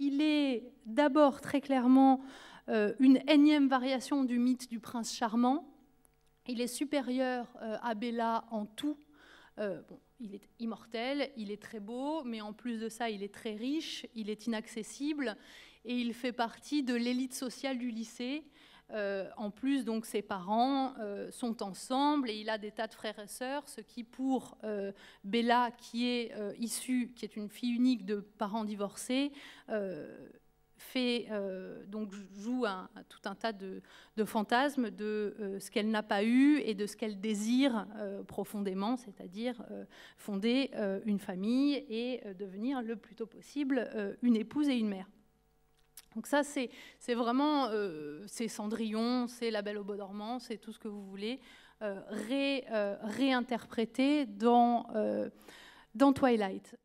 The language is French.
il est d'abord très clairement euh, une énième variation du mythe du prince charmant. Il est supérieur euh, à Bella en tout. Euh, il est immortel, il est très beau, mais en plus de ça, il est très riche, il est inaccessible, et il fait partie de l'élite sociale du lycée, euh, en plus, donc, ses parents euh, sont ensemble et il a des tas de frères et sœurs, ce qui, pour euh, Bella, qui est issue, qui est une fille unique de parents divorcés, fait, donc, joue un, tout un tas de fantasmes de ce qu'elle n'a pas eu et de ce qu'elle désire profondément, c'est-à-dire fonder une famille et devenir le plus tôt possible une épouse et une mère. Donc ça, c'est vraiment, euh, c'est Cendrillon, c'est La Belle au Beau Dormant, c'est tout ce que vous voulez, euh, euh, réinterpréter dans Twilight.